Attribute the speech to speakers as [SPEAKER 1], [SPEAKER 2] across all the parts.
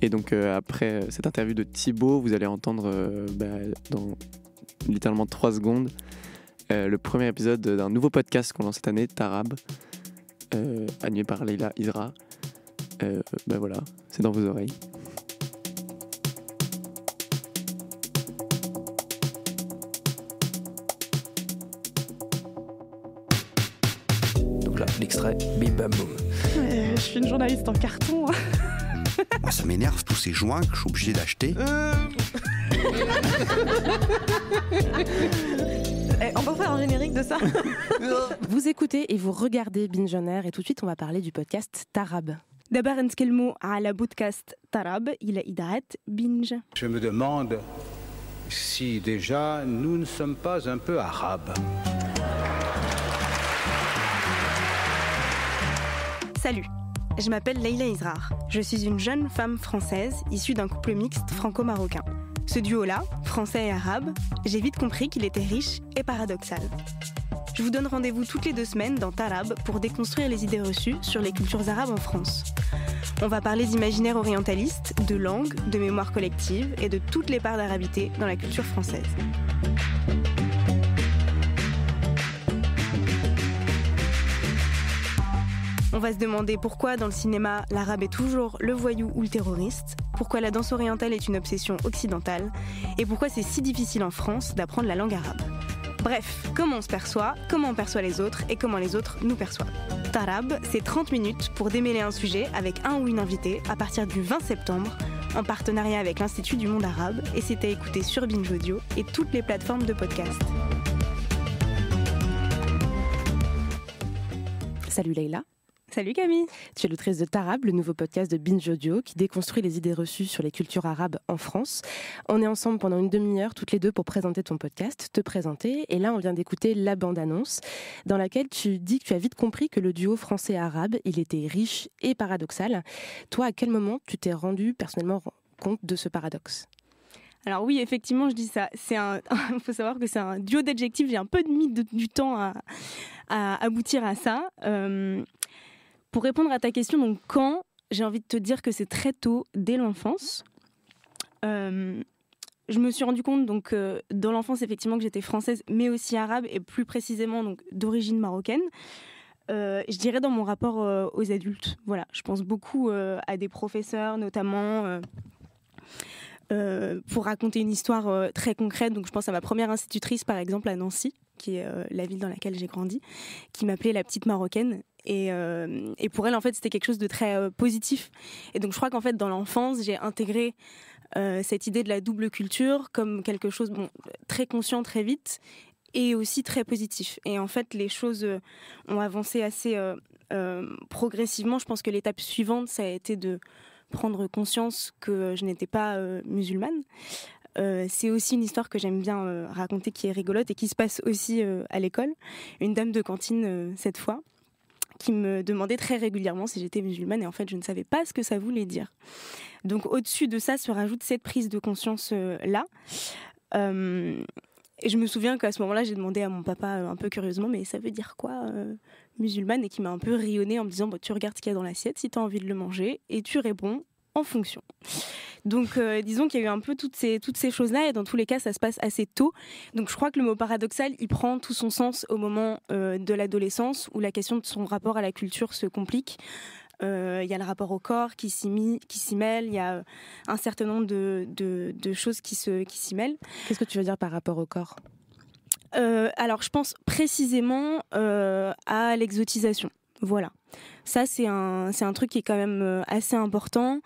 [SPEAKER 1] Et donc euh, après euh, cette interview de Thibaut, vous allez entendre euh, bah, dans littéralement 3 secondes le premier épisode d'un nouveau podcast qu'on lance cette année, Tarab, animé par Leila Isra. ben voilà, c'est dans vos oreilles. Donc là, l'extrait Bim Bam
[SPEAKER 2] je suis une journaliste en carton. Hein.
[SPEAKER 1] Moi, ça m'énerve tous ces joints que je suis obligé d'acheter. Euh.
[SPEAKER 2] Eh, on peut faire un générique de ça
[SPEAKER 3] Vous écoutez et vous regardez Binge On Air et tout de suite on va parler du podcast Tarab. D'abord, à la podcast Tarab il hydrate, Binge. Je me demande si déjà nous ne sommes pas un peu arabes.
[SPEAKER 2] Salut je m'appelle Leila Israr. Je suis une jeune femme française issue d'un couple mixte franco-marocain. Ce duo-là, français et arabe, j'ai vite compris qu'il était riche et paradoxal. Je vous donne rendez-vous toutes les deux semaines dans Tarab pour déconstruire les idées reçues sur les cultures arabes en France. On va parler d'imaginaires orientalistes, de langues, de mémoire collective et de toutes les parts d'arabité dans la culture française. On va se demander pourquoi dans le cinéma l'arabe est toujours le voyou ou le terroriste, pourquoi la danse orientale est une obsession occidentale, et pourquoi c'est si difficile en France d'apprendre la langue arabe. Bref, comment on se perçoit, comment on perçoit les autres et comment les autres nous perçoivent. Tarab, c'est 30 minutes pour démêler un sujet avec un ou une invitée à partir du 20 septembre en partenariat avec l'Institut du monde arabe et c'était écouter sur Binge Audio et toutes les plateformes de podcast.
[SPEAKER 3] Salut Leïla. Salut Camille. Tu es l'autrice de Tarab, le nouveau podcast de Binge Audio qui déconstruit les idées reçues sur les cultures arabes en France. On est ensemble pendant une demi-heure toutes les deux pour présenter ton podcast, te présenter. Et là, on vient d'écouter la bande-annonce dans laquelle tu dis que tu as vite compris que le duo français-arabe, il était riche et paradoxal. Toi, à quel moment tu t'es rendu personnellement compte de ce paradoxe
[SPEAKER 2] alors oui, effectivement, je dis ça. C'est un, faut savoir que c'est un duo d'adjectifs. J'ai un peu de du temps à, aboutir à ça. Euh, pour répondre à ta question, donc quand, j'ai envie de te dire que c'est très tôt, dès l'enfance. Euh, je me suis rendu compte donc euh, dans l'enfance effectivement que j'étais française, mais aussi arabe et plus précisément donc d'origine marocaine. Euh, je dirais dans mon rapport aux adultes. Voilà, je pense beaucoup à des professeurs notamment. pour raconter une histoire très concrète, donc je pense à ma première institutrice par exemple à Nancy, qui est la ville dans laquelle j'ai grandi, qui m'appelait la petite marocaine euh, et, pour elle, en fait, c'était quelque chose de très euh, positif. Et donc, je crois qu'en fait, dans l'enfance, j'ai intégré euh, cette idée de la double culture comme quelque chose bon, très conscient, très vite, et aussi très positif. Et en fait, les choses ont avancé assez progressivement. Je pense que l'étape suivante, ça a été de prendre conscience que je n'étais pas musulmane. c'est aussi une histoire que j'aime bien raconter, qui est rigolote et qui se passe aussi à l'école. Une dame de cantine cette fois, qui me demandait très régulièrement si j'étais musulmane et en fait je ne savais pas ce que ça voulait dire. Donc au-dessus de ça se rajoute cette prise de conscience-là. Euh, euh, et je me souviens qu'à ce moment-là, j'ai demandé à mon papa euh, un peu curieusement, mais ça veut dire quoi musulmane Et qui m'a un peu rionné en me disant, bah, tu regardes ce qu'il y a dans l'assiette si tu as envie de le manger, et tu réponds fonction. Donc, euh, disons qu'il y a eu un peu toutes ces, toutes ces choses-là, et dans tous les cas, ça se passe assez tôt. Donc, je crois que le mot paradoxal, il prend tout son sens au moment euh, de l'adolescence, où la question de son rapport à la culture se complique. Euh, il y a le rapport au corps qui s'y mêle, il y a un certain nombre de, choses qui s'y mêlent.
[SPEAKER 3] Qu'est-ce que tu veux dire par rapport au corps
[SPEAKER 2] Alors, je pense précisément à l'exotisation. Voilà. Ça, c'est un, un truc qui est quand même euh, assez important.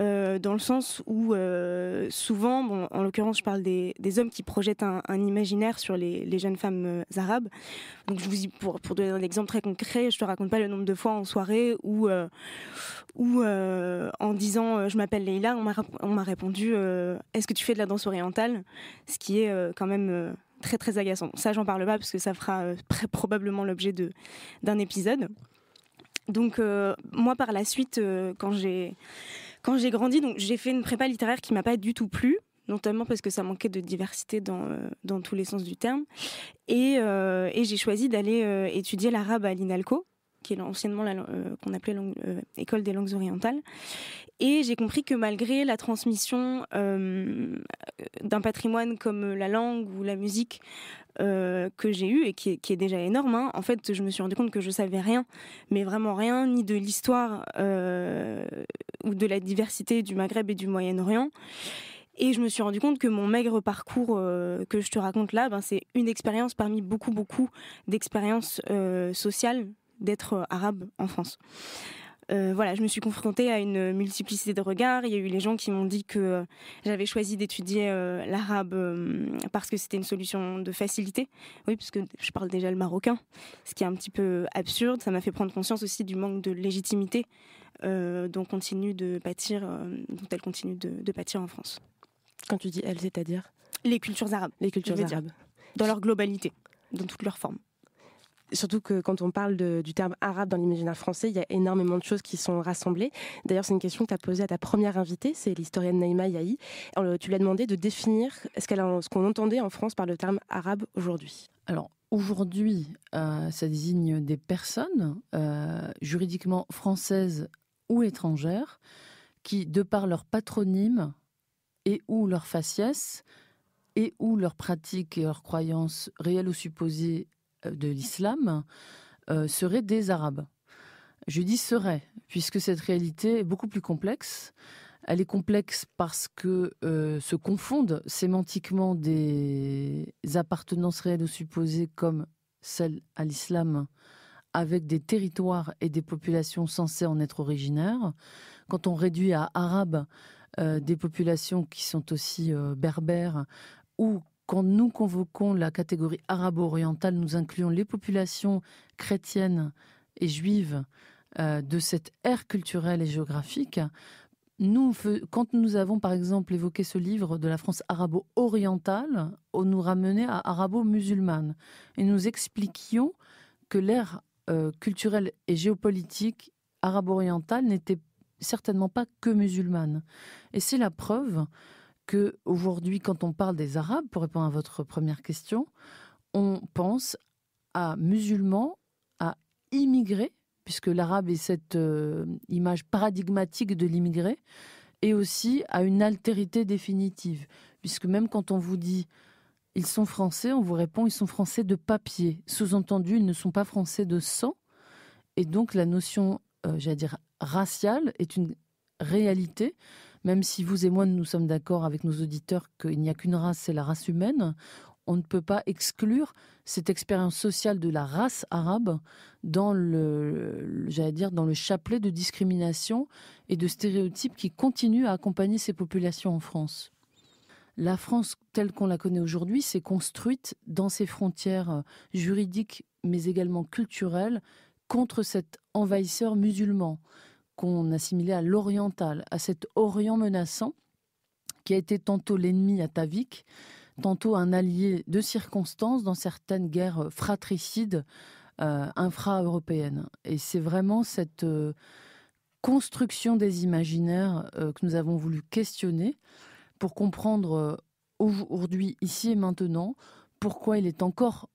[SPEAKER 2] Euh, dans le sens où euh, souvent, en l'occurrence je parle des, des, hommes qui projettent un, imaginaire sur les, les jeunes femmes arabes. Donc je vous pour, pour donner un exemple très concret, je te raconte pas le nombre de fois en soirée où, où en disant je m'appelle Leïla, on m'a répondu est-ce que tu fais de la danse orientale Ce qui est quand même très très agaçant. Ça j'en parle pas parce que ça fera probablement l'objet d'un épisode. Donc euh, moi par la suite, euh, quand j'ai quand j'ai grandi, donc j'ai fait une prépa littéraire qui m'a pas du tout plu, notamment parce que ça manquait de diversité dans, euh, dans tous les sens du terme, et j'ai choisi d'aller étudier l'arabe à l'INALCO, qui est anciennement euh, qu'on appelait euh, école des langues orientales. Et j'ai compris que malgré la transmission euh, d'un patrimoine comme la langue ou la musique que j'ai eu et qui est, déjà énorme, hein, en fait, je me suis rendu compte que je savais rien, mais vraiment rien, ni de l'histoire ou de la diversité du Maghreb et du Moyen-Orient. Et je me suis rendu compte que mon maigre parcours que je te raconte là, ben, c'est une expérience parmi beaucoup, beaucoup d'expériences sociales d'être euh, arabe en France. Euh, voilà, je me suis confrontée à une multiplicité de regards. Il y a eu les gens qui m'ont dit que euh, j'avais choisi d'étudier l'arabe parce que c'était une solution de facilité. Oui, parce que je parle déjà le marocain, ce qui est un petit peu absurde. Ça m'a fait prendre conscience aussi du manque de légitimité dont continue de dont elle continue de, de, pâtir en France. Quand tu dis elles, c'est-à-dire les
[SPEAKER 3] cultures arabes. Les cultures arabes. dans leur globalité, dans toutes leurs formes surtout que quand on parle du terme arabe dans l'imaginaire français, il y a énormément de choses qui sont rassemblées. D'ailleurs, c'est une question que tu as posée à ta première invitée, c'est l'historienne Naïma Yahi. tu lui as demandé de définir ce
[SPEAKER 4] qu'on entendait en France par le terme arabe aujourd'hui. Alors, aujourd'hui, euh, ça désigne des personnes euh, juridiquement françaises ou étrangères qui, de par leur patronyme et ou leur faciès, et ou leur pratique et leurs croyances réelles ou supposées euh, de l'islam euh, seraient des Arabes. Je dis seraient, puisque cette réalité est beaucoup plus complexe. Elle est complexe parce que euh, se confondent sémantiquement des appartenances réelles ou supposées comme celles à l'islam avec des territoires et des populations censées en être originaires. Quand on réduit à arabes des populations qui sont aussi berbères ou quand nous convoquons la catégorie arabo-orientale, nous incluons les populations chrétiennes et juives euh, de cette ère culturelle et géographique. Nous, quand nous avons par exemple évoqué ce livre de la France arabo-orientale, on nous ramenait à arabo-musulmane et nous expliquions que l'ère euh, culturelle et géopolitique arabo-orientale n'était certainement pas que musulmane. Et c'est la preuve que aujourd'hui, quand on parle des Arabes, pour répondre à votre première question, on pense à musulmans, à immigrés, puisque l'arabe est cette euh, image paradigmatique de l'immigré, et aussi à une altérité définitive, puisque même quand on vous dit ils sont français, on vous répond ils sont français de papier, sous-entendu ils ne sont pas français de sang, et donc la notion, euh, j'allais dire, raciale est une réalité même si vous et moi nous sommes d'accord avec nos auditeurs qu'il n'y a qu'une race, c'est la race humaine, on ne peut pas exclure cette expérience sociale de la race arabe dans le, j'allais dire, dans le chapelet de discrimination et de stéréotypes qui continue à accompagner ces populations en France. La France telle qu'on la connaît aujourd'hui s'est construite dans ses frontières juridiques mais également culturelles contre cet envahisseur musulman qu'on assimilait à l'oriental, à cet Orient menaçant qui a été tantôt l'ennemi atavique, tantôt un allié de circonstance dans certaines guerres fratricides euh, infra-européennes. Et c'est vraiment cette euh, construction des imaginaires euh, que nous avons voulu questionner pour comprendre aujourd'hui, ici et maintenant, pourquoi il est encore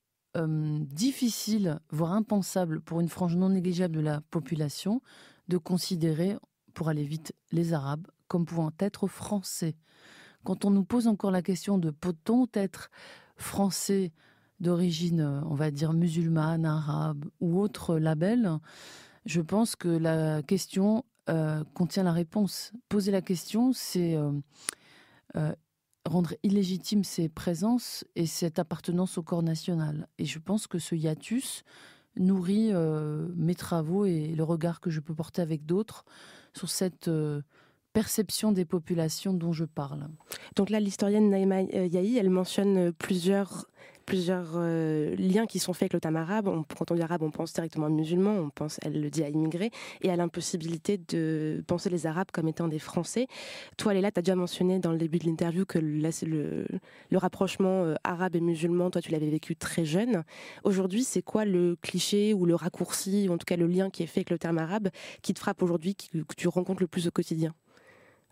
[SPEAKER 4] difficile, voire impensable pour une frange non négligeable de la population, de considérer, pour aller vite, les Arabes comme pouvant être français. Quand on nous pose encore la question de peut-on être français d'origine, euh, on va dire, musulmane, arabe ou autre label, je pense que la question euh, contient la réponse. Poser la question, c'est euh, rendre illégitime ces présences et cette appartenance au corps national. Et je pense que ce hiatus, nourrit euh, mes travaux et le regard que je peux porter avec d'autres sur cette euh, perception des populations dont je parle. Donc là, l'historienne Naïma euh, Yahi, elle
[SPEAKER 3] mentionne plusieurs plusieurs euh, liens qui sont faits avec le terme arabe. On, quand on dit arabe, on pense directement à musulmans, on pense, elle le dit, à immigrés, et à l'impossibilité de penser les arabes comme étant des Français. Toi, Léla, tu as déjà mentionné dans le début de l'interview que le, le, rapprochement euh, arabe et musulman, toi, tu l'avais vécu très jeune. Aujourd'hui, c'est quoi le cliché ou le raccourci, ou en tout cas le lien qui est fait avec le terme arabe, qui te frappe aujourd'hui, que tu rencontres le plus au quotidien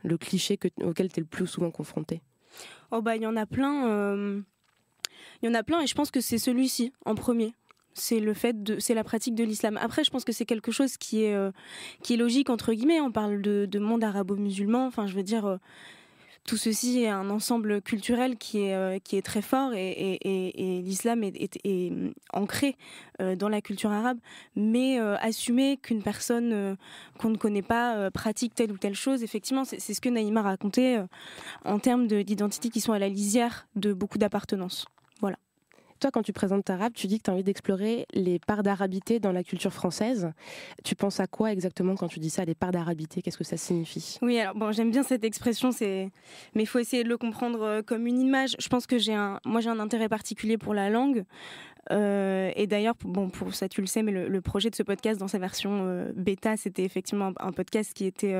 [SPEAKER 3] Le cliché auquel tu es le plus souvent confronté
[SPEAKER 2] Oh bah il y en a plein. Euh, il y en a plein et je pense que c'est celui-ci en premier. C'est le fait de, c'est la pratique de l'islam. Après, je pense que c'est quelque chose qui est, euh, qui est logique entre guillemets. On parle de, monde arabo-musulman. Enfin, je veux dire, euh, tout ceci est un ensemble culturel qui est, euh, qui est très fort et, l'islam est, ancré dans la culture arabe. Mais assumer qu'une personne qu'on ne connaît pas pratique telle ou telle chose, effectivement, c'est ce que Naïma racontait en termes d'identités qui sont à la lisière de beaucoup
[SPEAKER 3] d'appartenances. Voilà. Toi, quand tu présentes ta rap, tu dis que tu as envie d'explorer les parts d'arabité dans la culture française. Tu penses à quoi exactement quand tu dis ça, les parts d'arabité Qu'est-ce que ça signifie
[SPEAKER 2] Oui, alors bon, j'aime bien cette expression, mais il faut essayer de le comprendre euh, comme une image. Je pense que j'ai un... moi, j'ai un intérêt particulier pour la langue. Euh, et d'ailleurs, bon, pour ça tu le sais, mais le, projet de ce podcast dans sa version euh, bêta, c'était effectivement un, podcast qui était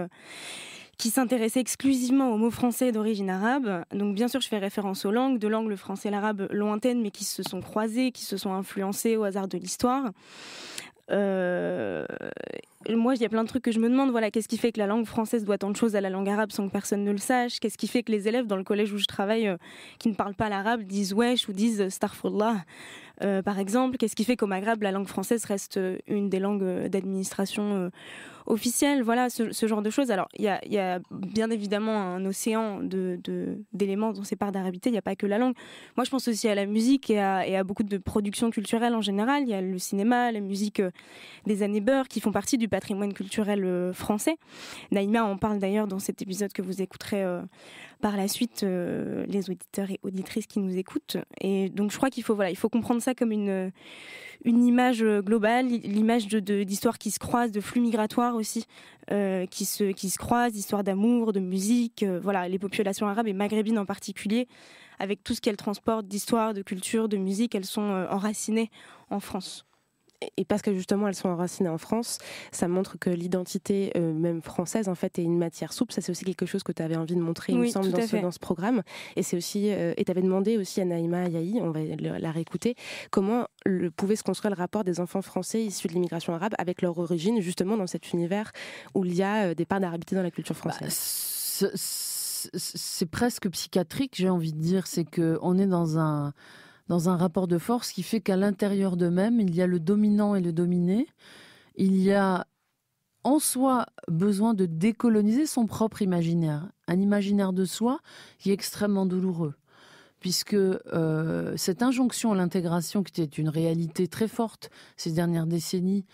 [SPEAKER 2] qui s'intéressait exclusivement aux mots français d'origine arabe. Donc bien sûr, je fais référence aux langues, de langues le français et l'arabe lointaines, mais qui se sont croisées, qui se sont influencées au hasard de l'histoire. Euh, moi, il y a plein de trucs que je me demande. Voilà, qu'est-ce qui fait que la langue française doit tant de choses à la langue arabe sans que personne ne le sache Qu'est-ce qui fait que les élèves dans le collège où je travaille, euh, qui ne parlent pas l'arabe, disent wesh ou disent euh, starfullah, euh, par exemple Qu'est-ce qui fait qu'au Maghreb, la langue française reste une des langues d'administration officielle Voilà, ce, genre de choses. Alors, il y, a, bien évidemment un océan de, d'éléments dont sépare d'arabité. Il n'y a pas que la langue. Moi, je pense aussi à la musique et à, et à beaucoup de productions culturelles en général. Il y a le cinéma, la musique des années beurre qui font partie du patrimoine culturel euh, français. Naïma en parle d'ailleurs dans cet épisode que vous écouterez euh, par la suite, euh, les auditeurs et auditrices qui nous écoutent. Et donc je crois qu'il faut, voilà, il faut comprendre ça comme une, une image globale, l'image d'histoires de, d'histoires qui se croisent, de flux migratoires aussi, qui, se, qui se croisent, d'histoires d'amour, de musique, voilà, les populations arabes et maghrébines en particulier, avec tout ce qu'elles
[SPEAKER 3] transportent d'histoire, de culture, de musique, elles sont enracinées en France et parce que justement elles sont enracinées en France, ça montre que l'identité euh, même française en fait est une matière souple. Ça c'est aussi quelque chose que tu avais envie de montrer, oui, il me semble, dans ce, dans ce, programme. Et c'est aussi euh, et demandé aussi à Naïma Ayahi, on va la réécouter, comment le, pouvait se construire le rapport des enfants français issus de l'immigration arabe avec leur origine justement dans cet univers où il y a euh, des parts d'arabité dans la culture bah,
[SPEAKER 4] française. c'est presque psychiatrique, j'ai envie de dire. C'est que on est dans un dans un rapport de force qui fait qu'à l'intérieur d'eux-mêmes, il y a le dominant et le dominé. Il y a en soi besoin de décoloniser son propre imaginaire, un imaginaire de soi qui est extrêmement douloureux, puisque euh, cette injonction à l'intégration, qui était une réalité très forte ces dernières décennies,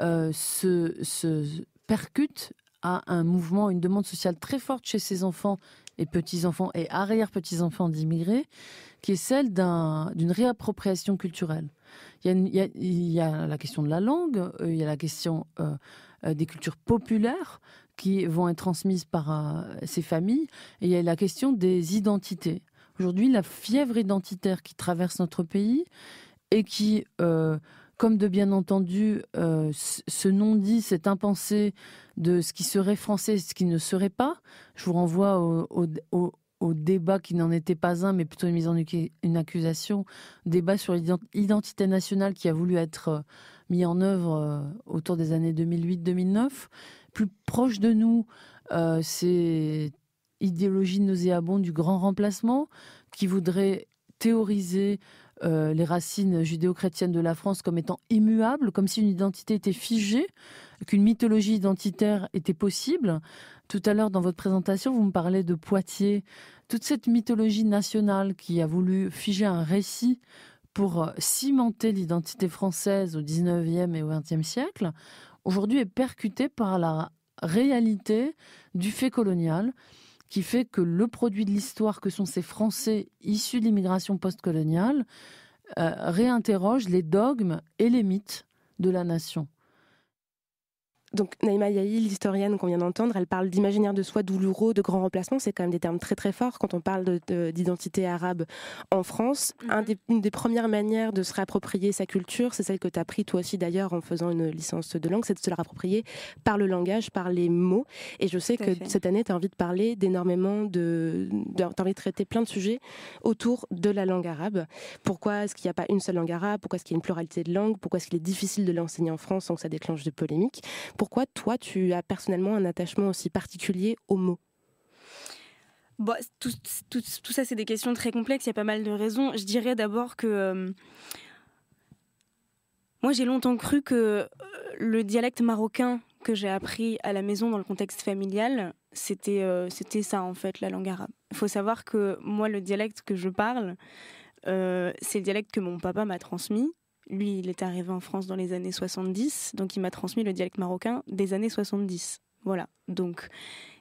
[SPEAKER 4] euh, se, se percute à un mouvement, une demande sociale très forte chez ces enfants petits-enfants et arrière-petits-enfants d'immigrés, qui est celle d'une réappropriation culturelle. Il y, a, la question de la langue, euh, il y a la question euh, euh, des cultures populaires qui vont être transmises par ces familles, et il y a la question des identités. Aujourd'hui, la fièvre identitaire qui traverse notre pays et qui comme de bien entendu euh, ce non-dit, cette impensée de ce qui serait français et ce qui ne serait pas. Je vous renvoie au, débat qui n'en était pas un, mais plutôt une mise en une accusation, débat sur l'identité nationale qui a voulu être euh, mis en œuvre euh, autour des années 2008-2009. Plus proche de nous, euh, c'est idéologie nauséabonde du grand remplacement qui voudrait théoriser euh, les racines judéo-chrétiennes de la France comme étant immuables, comme si une identité était figée, qu'une mythologie identitaire était possible. Tout à l'heure, dans votre présentation, vous me parlez de Poitiers, toute cette mythologie nationale qui a voulu figer un récit pour euh, cimenter l'identité française au 19e et au 20e siècle, aujourd'hui est percutée par la réalité du fait colonial qui fait que le produit de l'histoire que sont ces Français issus de l'immigration postcoloniale euh, réinterroge les dogmes et les mythes de la nation donc Naïma Yahi, l'historienne qu'on vient d'entendre, elle parle d'imaginaire de
[SPEAKER 3] soi douloureux, de grand remplacement. C'est quand même des termes très très forts quand on parle d'identité arabe en France. Mhm. une des premières manières de se réapproprier sa culture, c'est celle que tu as pris toi aussi d'ailleurs en faisant une licence de langue, c'est de se la réapproprier par le langage, par les mots. Et je sais que cette année, tu as envie de parler d'énormément de... tu as envie de traiter plein de sujets autour de la langue arabe. Pourquoi est-ce qu'il n'y a pas une seule langue arabe Pourquoi est-ce qu'il y a une pluralité de langues Pourquoi est-ce qu'il est difficile de l'enseigner en France sans que ça déclenche de polémiques pourquoi toi, tu as personnellement un attachement aussi particulier aux mots
[SPEAKER 2] bah, tout, ça, c'est des questions très complexes, il y a pas mal de raisons. Je dirais d'abord que euh, moi, j'ai longtemps cru que euh, le dialecte marocain que j'ai appris à la maison dans le contexte familial, euh, c'était ça, en fait, la langue arabe. Il faut savoir que moi, le dialecte que je parle, c'est le dialecte que mon papa m'a transmis. Lui, il est arrivé en France dans les années 70, donc il m'a transmis le dialecte marocain des années 70. Voilà. Donc,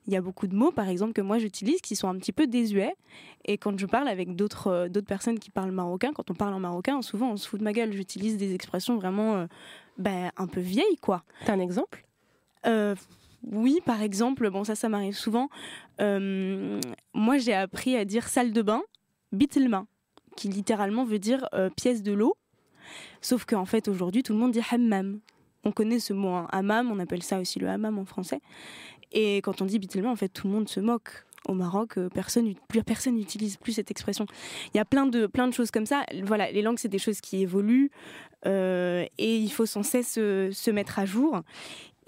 [SPEAKER 2] il y a beaucoup de mots, par exemple, que moi j'utilise qui sont un petit peu désuets. Et quand je parle avec d'autres euh, personnes qui parlent marocain, quand on parle en marocain, souvent on se fout de ma gueule. J'utilise des expressions vraiment euh, ben, un peu vieilles, quoi. T'as un exemple euh, Oui, par exemple, bon, ça, ça m'arrive souvent. moi, j'ai appris à dire salle de bain, bitelma, qui littéralement veut dire pièce de l'eau. Sauf qu'en fait, aujourd'hui, tout le monde dit hammam. On connaît ce mot, hein. hammam, on appelle ça aussi le hammam en français. Et quand on dit habituellement en fait, tout le monde se moque. Au Maroc, euh, personne, plus personne n'utilise plus cette expression. Il y a plein de, plein de choses comme ça. Voilà, les langues, c'est des choses qui évoluent euh, et il faut sans cesse euh, se mettre à jour.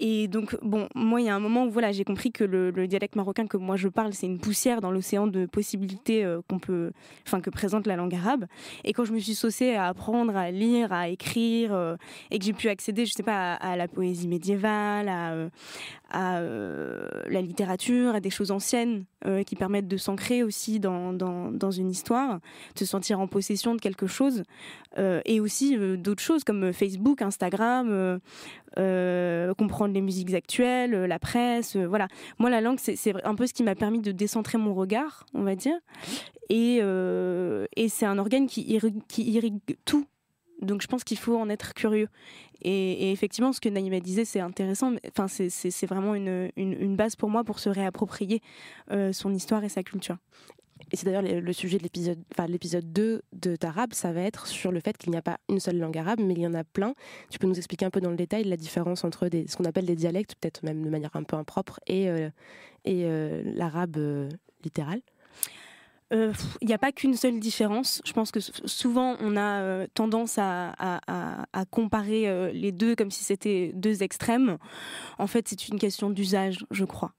[SPEAKER 2] Et donc, bon, moi, il y a un moment où voilà, j'ai compris que le, dialecte marocain que moi je parle, c'est une poussière dans l'océan de possibilités euh, qu'on peut, enfin, que présente la langue arabe. Et quand je me suis saucée à apprendre, à lire, à écrire, euh, et que j'ai pu accéder, je sais pas, à, à la poésie médiévale, à, euh, à euh, la littérature, à des choses anciennes euh, qui permettent de s'ancrer aussi dans, dans, dans, une histoire, de se sentir en possession de quelque chose, euh, et aussi d'autres choses comme Facebook, Instagram, comprendre les musiques actuelles, la presse, voilà. Moi, la langue, c'est un peu ce qui m'a permis de décentrer mon regard, on va dire, et, et c'est un organe qui qui irrigue tout donc je pense qu'il faut en être curieux. Et, effectivement, ce que Naïma disait, c'est intéressant. Enfin, c'est vraiment une, une, base pour moi pour se réapproprier
[SPEAKER 3] euh, son histoire et sa culture. Et c'est d'ailleurs le sujet de l'épisode, enfin l'épisode 2 de Tarabe, ça va être sur le fait qu'il n'y a pas une seule langue arabe, mais il y en a plein. Tu peux nous expliquer un peu dans le détail la différence entre des, ce qu'on appelle des dialectes, peut-être même de manière un peu impropre, et, euh, et euh, l'arabe littéral il euh, n'y a pas qu'une seule différence. Je
[SPEAKER 2] pense que souvent on a euh, tendance à, comparer euh, les deux comme si c'était deux extrêmes. En fait, c'est une question d'usage, je crois.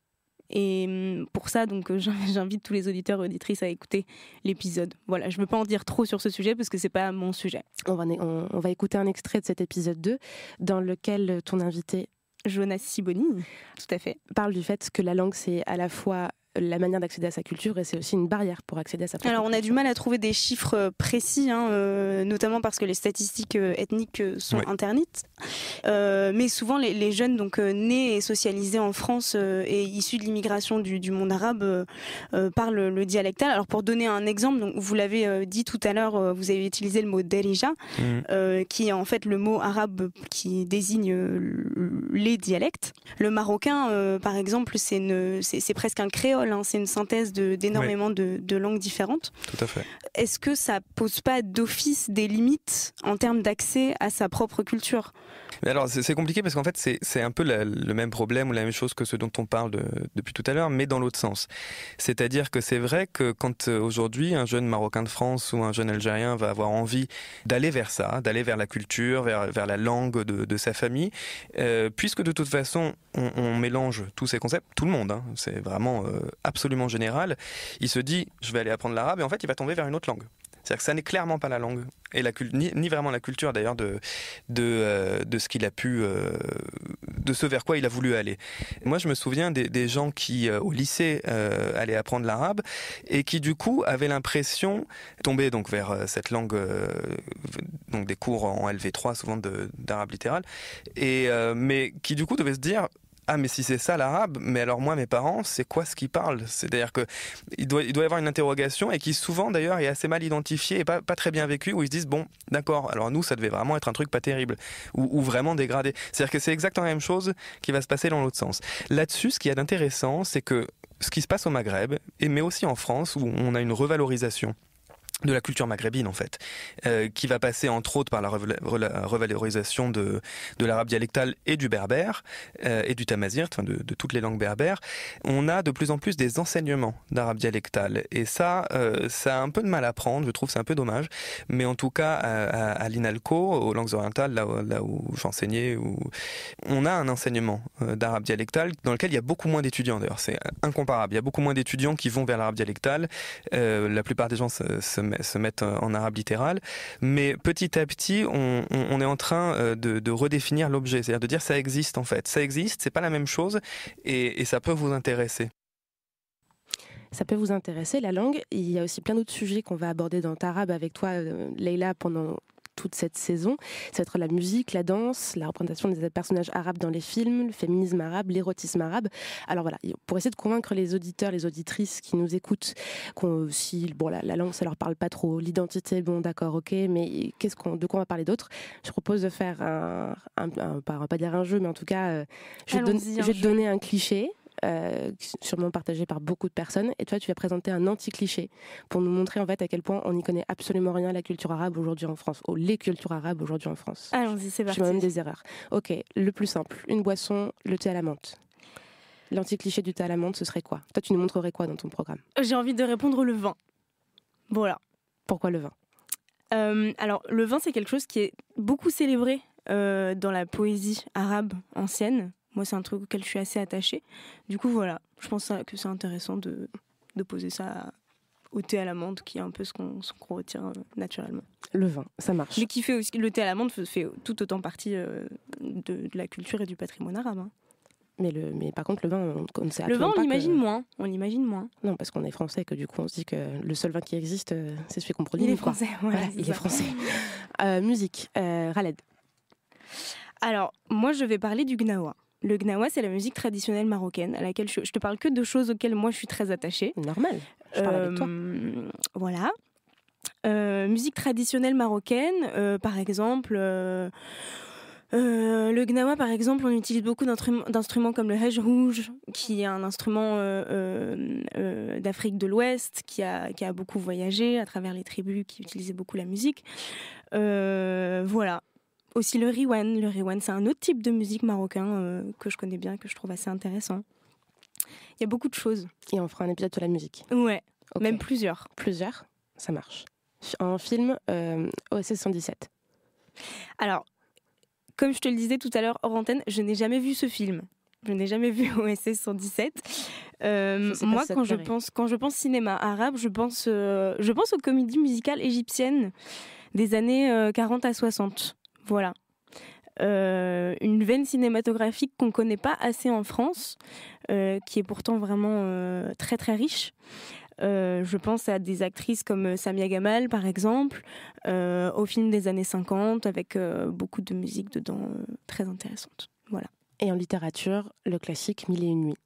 [SPEAKER 2] Et mm, pour ça, donc, j'invite tous les auditeurs et auditrices à écouter l'épisode. Voilà, je ne veux pas en dire trop
[SPEAKER 3] sur ce sujet parce que ce n'est pas mon sujet. On va, on, va écouter un extrait de cet épisode 2 dans lequel ton invité Jonas Siboni, tout à fait. Parle du fait que la langue, c'est à la fois la manière d'accéder à sa culture et c'est aussi une barrière pour accéder à sa Alors
[SPEAKER 2] on a du mal à trouver des chiffres euh, précis, hein, euh, notamment parce que les statistiques euh, ethniques sont interdites. mais souvent les, jeunes donc nés et socialisés en France et issus de l'immigration du, monde arabe parlent le dialectal. Alors pour donner un exemple, vous l'avez dit tout à l'heure, vous avez utilisé le mot derija, mmh. qui est en fait le mot arabe qui désigne les dialectes. Le marocain, par exemple, c'est presque un créole Hein, c'est une synthèse d'énormément de, langues différentes. à fait. Est-ce que ça pose pas d'office des limites en termes d'accès à sa propre culture
[SPEAKER 1] c'est compliqué parce qu'en fait c'est un peu le même problème ou la même chose que ce dont on parle depuis tout à l'heure, mais dans l'autre sens. C'est-à-dire que c'est vrai que quand euh, aujourd'hui un jeune Marocain de France ou un jeune Algérien va avoir envie d'aller vers ça, d'aller vers la culture, vers, vers la langue de, sa famille, euh, puisque de toute façon on, mélange tous ces concepts, tout le monde, hein, c'est vraiment euh, absolument général, il se dit je vais aller apprendre l'arabe et en fait il va tomber vers une autre langue. C'est-à-dire que ça n'est clairement pas la langue, et la ni, vraiment la culture d'ailleurs de, de, euh, ce qu'il a pu, euh, de ce vers quoi il a voulu aller. Moi, je me souviens des, gens qui, euh, au lycée, allaient apprendre l'arabe et qui, du coup, avaient l'impression, tomber donc vers cette langue, donc des cours en LV3, souvent d'arabe littéral, et, mais qui, du coup, devaient se dire, ah mais si c'est ça l'arabe, mais alors moi mes parents c'est quoi ce qu'ils parlent C'est-à-dire que il doit, y avoir une interrogation et qui souvent d'ailleurs est assez mal identifiée et pas, pas très bien vécue où ils se disent bon d'accord alors nous ça devait vraiment être un truc pas terrible ou, ou vraiment dégradé. C'est-à-dire que c'est exactement la même chose qui va se passer dans l'autre sens. Là-dessus ce qu'il y a d'intéressant c'est que ce qui se passe au Maghreb, mais aussi en France où on a une revalorisation de la culture maghrébine en fait, euh, qui va passer entre autres par la, revalorisation de, de l'arabe dialectal et du berbère euh, et du tamazir, enfin de, toutes les langues berbères. On a de plus en plus des enseignements d'arabe dialectal et ça, euh, ça a un peu de mal à prendre, je trouve c'est un peu dommage, mais en tout cas à, l'INALCO, aux langues orientales, là, où, j'enseignais, on a un enseignement d'arabe dialectal dans lequel il y a beaucoup moins d'étudiants d'ailleurs, c'est incomparable, il y a beaucoup moins d'étudiants qui vont vers l'arabe dialectal, la plupart des gens se se mettre euh, en arabe littéral. Mais petit à petit, on, est en train euh, de, redéfinir l'objet, c'est-à-dire de dire ça existe en fait. Ça existe, c'est pas la même chose et, ça peut vous intéresser
[SPEAKER 3] ça peut vous intéresser, la langue. Il y a aussi plein d'autres sujets qu'on va aborder dans Tarab avec toi, euh, Leïla, pendant toute cette saison. Ça va être la musique, la danse, la représentation des personnages arabes dans les films, le féminisme arabe, l'érotisme arabe. Alors voilà, pour essayer de convaincre les auditeurs, les auditrices qui nous écoutent, qu'on si bon la, lance langue ça leur parle pas trop, l'identité bon d'accord ok, mais qu'est-ce de quoi on va parler d'autre Je propose de faire un, pas, dire un jeu, mais en tout cas, je, euh, je vais te donner un cliché euh, sûrement partagé par beaucoup de personnes. Et toi, tu vas présenter un anti-cliché pour nous montrer en fait à quel point on n'y connaît absolument rien à la culture arabe aujourd'hui en France, ou oh, les cultures arabes aujourd'hui en France. Allons-y, c'est parti. même des erreurs. Ok, le plus simple, une boisson, le thé à la menthe. L'anti-cliché du thé à la menthe, ce serait quoi Toi, tu nous montrerais quoi dans ton programme
[SPEAKER 2] J'ai envie de répondre le vin.
[SPEAKER 3] Voilà. Pourquoi le vin
[SPEAKER 2] euh, alors, le vin, c'est quelque chose qui est beaucoup célébré euh, dans la poésie arabe ancienne. Moi, c'est un truc auquel je suis assez attachée. Du coup, voilà, je pense que c'est intéressant de, poser ça au thé à menthe, qui est un peu ce qu'on retient euh, naturellement. Le vin, ça marche. Mais qui fait aussi, le thé à menthe fait tout autant partie euh, de, la culture et du patrimoine arabe. Hein.
[SPEAKER 3] Mais, le, mais par contre, le vin, on, ne sait Le vin, on l'imagine
[SPEAKER 2] moins. On l'imagine moins.
[SPEAKER 3] Non, parce qu'on est français, que du coup, on se dit que le seul vin qui existe, euh, c'est celui qu'on produit. Il est français, il est français.
[SPEAKER 2] musique, Raled. Alors, moi, je vais parler du Gnawa. Le gnawa, c'est la musique traditionnelle marocaine à laquelle je, ne te parle que de choses auxquelles moi je suis très attachée. Normal. Je parle avec toi. Euh, voilà. Euh, musique traditionnelle marocaine, euh, par exemple. le gnawa, par exemple, on utilise beaucoup d'instruments comme le hajj rouge, qui est un instrument d'Afrique de l'Ouest, qui a, qui a, beaucoup voyagé à travers les tribus qui utilisaient beaucoup la musique. voilà aussi le riwan. Le riwan, c'est un autre type de musique marocain euh, que je connais bien, que je trouve assez intéressant.
[SPEAKER 3] Il y a beaucoup de choses. Et on fera un épisode de la musique.
[SPEAKER 2] Ouais, même plusieurs. Plusieurs,
[SPEAKER 3] ça marche. Un film euh, OSS 117.
[SPEAKER 2] Alors, comme je te le disais tout à l'heure hors antenne, je n'ai jamais vu ce film. Je n'ai jamais vu OSS 117. Euh, moi, quand je, pense, quand je pense cinéma arabe, je pense, euh, je pense aux comédies musicales égyptiennes des années 40 à 60. Voilà. Euh, une veine cinématographique qu'on ne connaît pas assez en France, euh, qui est pourtant vraiment euh, très très riche. je pense à des actrices comme Samia Gamal, par exemple, au film des années 50, avec beaucoup de musique dedans très intéressante. Voilà. Et en littérature, le classique Mille et une nuits.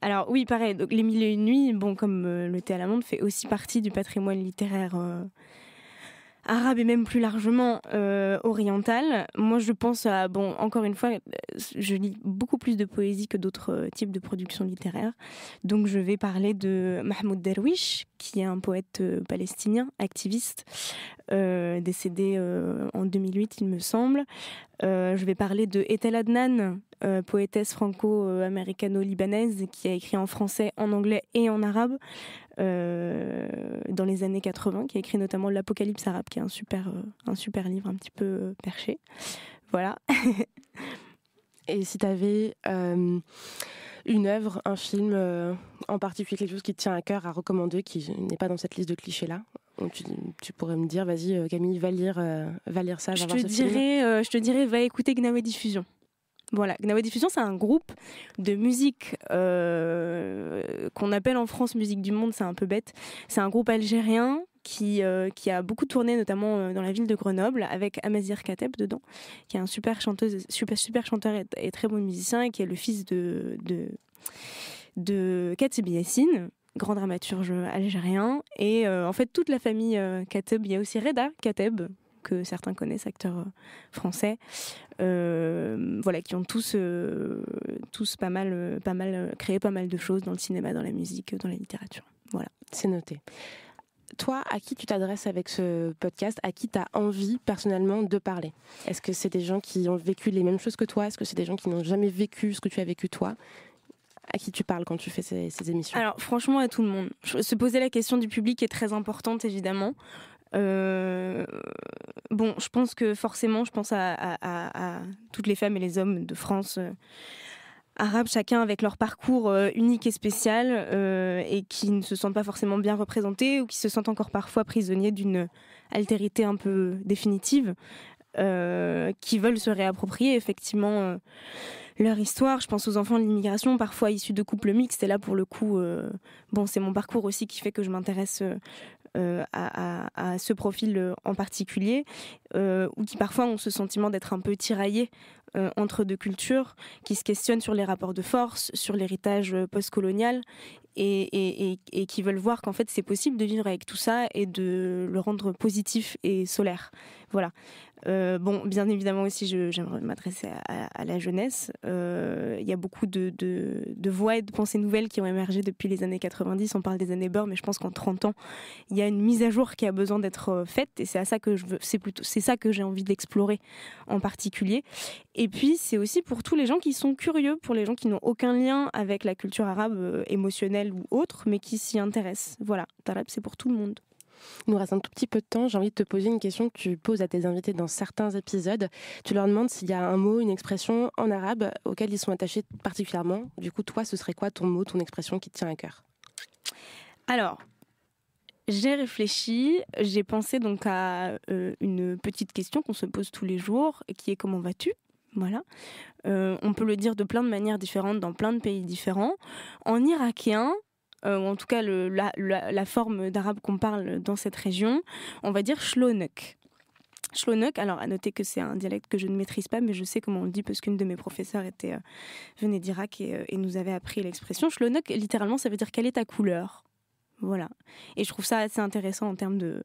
[SPEAKER 2] Alors oui, pareil, donc, les Mille et une nuits, bon, comme le thé à la monde, fait aussi partie du patrimoine littéraire arabe et même plus largement euh, oriental. Moi, je pense à, bon, encore une fois, euh, je lis beaucoup plus de poésie que d'autres euh, types de productions littéraires. Donc, je vais parler de Mahmoud Darwish, qui est un poète palestinien, activiste, décédé en 2008, il me semble. je vais parler de Etel Adnan, poétesse franco-américano-libanaise, qui a écrit en français, en anglais et en arabe. Euh, dans les années 80, qui a écrit notamment L'Apocalypse arabe, qui est un super, euh, un super livre un petit peu euh, perché. Voilà.
[SPEAKER 3] Et si tu avais une œuvre, un film, en particulier quelque chose qui te tient à cœur à recommander, qui n'est pas dans cette liste de clichés-là, tu, pourrais me dire, vas-y Camille, va lire, va lire ça, je te dirais, je te dirais, va écouter et Diffusion.
[SPEAKER 2] Voilà, Gnawa Diffusion, c'est un groupe de musique euh, qu'on appelle en France musique du monde, c'est un peu bête. C'est un groupe algérien qui, euh, qui a beaucoup tourné, notamment euh, dans la ville de Grenoble, avec Amazir Kateb dedans, qui est un super, chanteuse, super, super chanteur et, très bon musicien, et qui est le fils de, de, de Kateb Yassine, grand dramaturge algérien. Et en fait, toute la famille Kateb, il y a aussi Reda Kateb, que certains connaissent, acteur français, euh, voilà, qui ont tous, euh, tous pas mal, euh, pas mal créé pas mal de choses dans le cinéma,
[SPEAKER 3] dans la musique, dans la littérature. Voilà. C'est noté toi, à qui tu t'adresses avec ce podcast À qui tu as envie personnellement de parler Est-ce que c'est des gens qui ont vécu les mêmes choses que toi Est-ce que c'est des gens qui n'ont jamais vécu ce que tu as vécu toi à qui tu parles quand tu fais ces, ces émissions
[SPEAKER 2] Alors franchement à tout le monde. Se poser la question du public est très importante évidemment. Euh, bon, je pense que forcément, je pense à, toutes les femmes et les hommes de France euh, arabes, chacun avec leur parcours euh, unique et spécial, et qui ne se sentent pas forcément bien représentés ou qui se sentent encore parfois prisonniers d'une altérité un peu définitive. qui veulent se réapproprier effectivement leur histoire. Je pense aux enfants de l'immigration, parfois issus de couples mixtes. Et là, pour le coup, bon, c'est mon parcours aussi qui fait que je m'intéresse euh, à, ce profil euh, en particulier, euh, ou qui parfois ont ce sentiment d'être un peu tiraillés entre deux cultures, qui se questionnent sur les rapports de force, sur l'héritage postcolonial, et, et, et, qui veulent voir qu'en fait c'est possible de vivre avec tout ça et de le rendre positif et solaire. Voilà. Euh, bon, bien évidemment aussi, j'aimerais m'adresser à, la jeunesse. Euh, il y a beaucoup de, voix et de pensées nouvelles qui ont émergé depuis les années 90. On parle des années beurre, mais je pense qu'en 30 ans, il y a une mise à jour qui a besoin d'être euh, faite, et c'est à ça que je veux, c'est plutôt, c'est ça que j'ai envie d'explorer en particulier. Et puis, c'est aussi pour tous les gens qui sont curieux, pour les gens qui n'ont aucun lien avec la culture arabe émotionnelle ou autre, mais qui s'y intéressent. Voilà, Tarab, c'est
[SPEAKER 3] pour tout le monde. Il nous reste un tout petit peu de temps. J'ai envie de te poser une question que tu poses à tes invités dans certains épisodes. Tu leur demandes s'il y a un mot, une expression en arabe auquel ils sont attachés particulièrement. Du coup, toi, ce serait quoi ton mot, ton expression qui te tient à cœur
[SPEAKER 2] Alors, j'ai réfléchi, j'ai pensé donc à euh, une petite question qu'on se pose tous les jours, qui est comment vas-tu voilà. Euh, on peut le dire de plein de manières différentes dans plein de pays différents. En irakien, ou euh, en tout cas la, forme d'arabe qu'on parle dans cette région, on va dire shlonek ».« Shlonek », alors à noter que c'est un dialecte que je ne maîtrise pas, mais je sais comment on le dit parce qu'une de mes professeurs était, euh, venait d'Irak euh, et, nous avait appris l'expression. Shlonek », littéralement, ça veut dire quelle est ta couleur. Voilà. Et je trouve ça assez intéressant en termes de.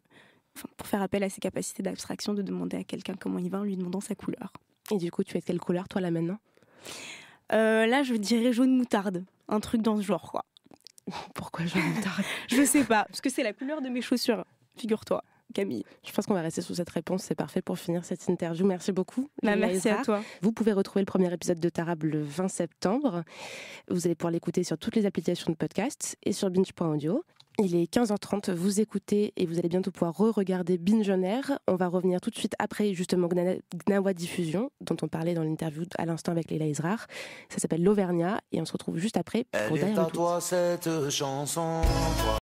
[SPEAKER 2] pour faire appel à ses capacités d'abstraction, de demander à quelqu'un comment il va en lui demandant sa couleur. Et du coup, tu es de quelle couleur, toi, là maintenant Là, je dirais jaune moutarde. Un truc dans ce genre, quoi. Pourquoi
[SPEAKER 3] je ne Je sais pas, parce que c'est la couleur de mes chaussures, figure-toi. Camille. Je pense qu'on va rester sous cette réponse. C'est parfait pour finir cette interview. Merci beaucoup. Bah, merci à toi. Vous pouvez retrouver le premier épisode de Tarab le 20 septembre. Vous allez pouvoir l'écouter sur toutes les applications de podcast et sur binge.audio. Il est 15h30, vous écoutez et vous allez bientôt pouvoir re-regarder Binjoner. on va revenir tout de suite après justement Gnawa Diffusion, dont on parlait dans l'interview à l'instant avec Léla Israr. Ça s'appelle L'Auvergnat et on se retrouve juste après
[SPEAKER 4] toi cette chanson.